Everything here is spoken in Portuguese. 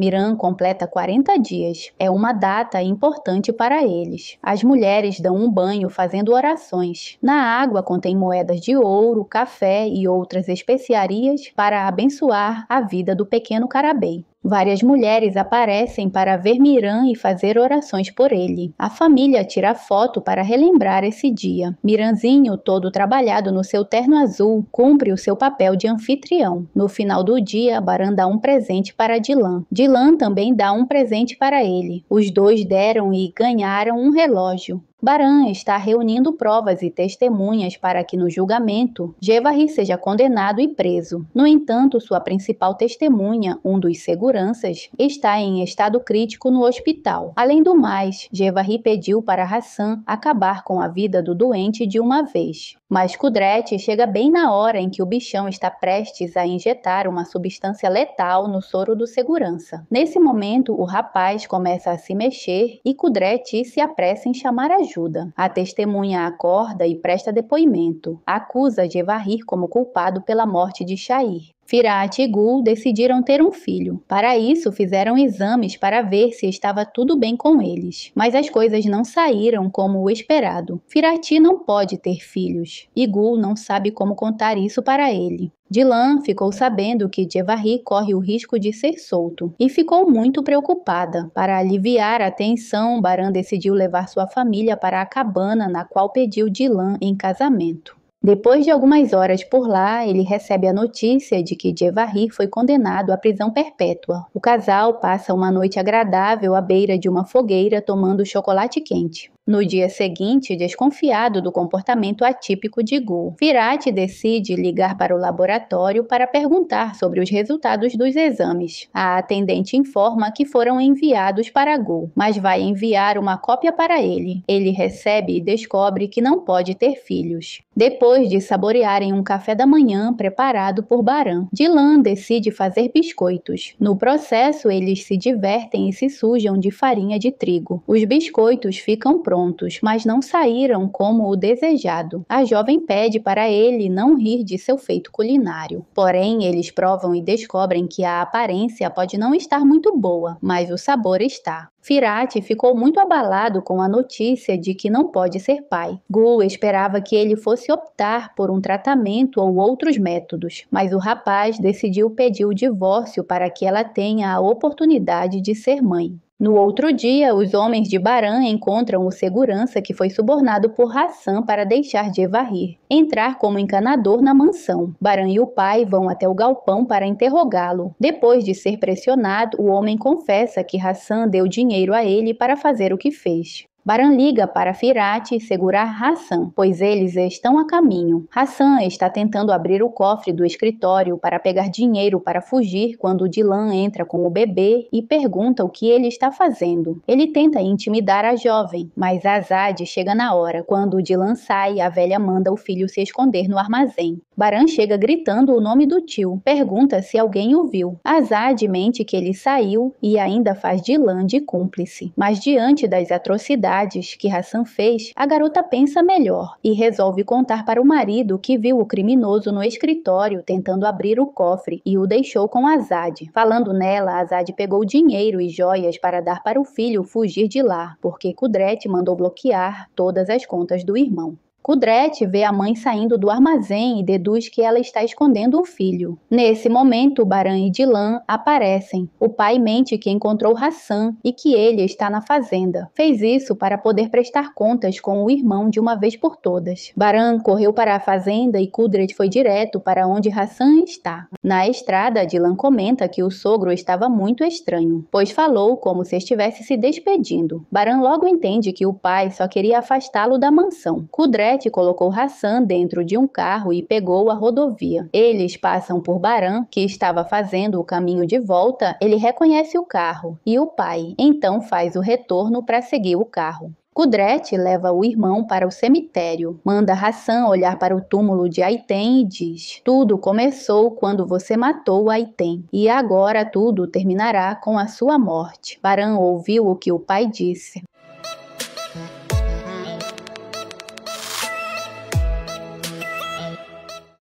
Miran completa 40 dias. É uma data importante para eles. As mulheres dão um banho fazendo orações. Na água contém moedas de ouro, café e outras especiarias para abençoar a vida do pequeno carabei. Várias mulheres aparecem para ver Miran e fazer orações por ele. A família tira foto para relembrar esse dia. Miranzinho, todo trabalhado no seu terno azul, cumpre o seu papel de anfitrião. No final do dia, Baran dá um presente para Dilan. Dilan também dá um presente para ele. Os dois deram e ganharam um relógio. Baran está reunindo provas e testemunhas para que no julgamento Jevari seja condenado e preso. No entanto, sua principal testemunha, um dos seguranças, está em estado crítico no hospital. Além do mais, Jevari pediu para Hassan acabar com a vida do doente de uma vez. Mas Kudrete chega bem na hora em que o bichão está prestes a injetar uma substância letal no soro do segurança. Nesse momento, o rapaz começa a se mexer e Kudrete se apressa em chamar ajuda. A testemunha acorda e presta depoimento. Acusa de como culpado pela morte de Shair. Firat e Gul decidiram ter um filho. Para isso, fizeram exames para ver se estava tudo bem com eles. Mas as coisas não saíram como o esperado. Firati não pode ter filhos, e Gul não sabe como contar isso para ele. Dilan ficou sabendo que Jevari corre o risco de ser solto e ficou muito preocupada. Para aliviar a tensão, Baran decidiu levar sua família para a cabana na qual pediu Dilan em casamento. Depois de algumas horas por lá, ele recebe a notícia de que Jevari foi condenado à prisão perpétua. O casal passa uma noite agradável à beira de uma fogueira tomando chocolate quente. No dia seguinte, desconfiado do comportamento atípico de Gu, Virati decide ligar para o laboratório para perguntar sobre os resultados dos exames. A atendente informa que foram enviados para Gu, mas vai enviar uma cópia para ele. Ele recebe e descobre que não pode ter filhos. Depois de saborearem um café da manhã preparado por Baran, Dylan decide fazer biscoitos. No processo, eles se divertem e se sujam de farinha de trigo. Os biscoitos ficam prontos prontos, mas não saíram como o desejado. A jovem pede para ele não rir de seu feito culinário. Porém, eles provam e descobrem que a aparência pode não estar muito boa, mas o sabor está. Firati ficou muito abalado com a notícia de que não pode ser pai. Gu esperava que ele fosse optar por um tratamento ou outros métodos, mas o rapaz decidiu pedir o divórcio para que ela tenha a oportunidade de ser mãe. No outro dia, os homens de Baran encontram o segurança que foi subornado por Hassan para deixar de Evarrir, entrar como encanador na mansão. Baran e o pai vão até o galpão para interrogá-lo. Depois de ser pressionado, o homem confessa que Hassan deu dinheiro a ele para fazer o que fez. Baran liga para Firat segurar Hassan, pois eles estão a caminho. Hassan está tentando abrir o cofre do escritório para pegar dinheiro para fugir quando Dilan entra com o bebê e pergunta o que ele está fazendo. Ele tenta intimidar a jovem, mas Azad chega na hora. Quando Dilan sai, a velha manda o filho se esconder no armazém. Baran chega gritando o nome do tio. Pergunta se alguém o viu. Azad mente que ele saiu e ainda faz Dilan de cúmplice. Mas diante das atrocidades atrocidades que Hassan fez, a garota pensa melhor e resolve contar para o marido que viu o criminoso no escritório tentando abrir o cofre e o deixou com Azad. Falando nela, Azad pegou dinheiro e joias para dar para o filho fugir de lá, porque Kudret mandou bloquear todas as contas do irmão. Kudret vê a mãe saindo do armazém e deduz que ela está escondendo um filho. Nesse momento, Baran e Dilan aparecem. O pai mente que encontrou Hassan e que ele está na fazenda. Fez isso para poder prestar contas com o irmão de uma vez por todas. Baran correu para a fazenda e Kudret foi direto para onde Hassan está. Na estrada, Dilan comenta que o sogro estava muito estranho, pois falou como se estivesse se despedindo. Baran logo entende que o pai só queria afastá-lo da mansão. Kudret Sete colocou Hassan dentro de um carro e pegou a rodovia. Eles passam por Baran, que estava fazendo o caminho de volta. Ele reconhece o carro e o pai, então faz o retorno para seguir o carro. Kudrete leva o irmão para o cemitério, manda Hassan olhar para o túmulo de Aitem e diz: Tudo começou quando você matou Aitem, e agora tudo terminará com a sua morte. Baran ouviu o que o pai disse.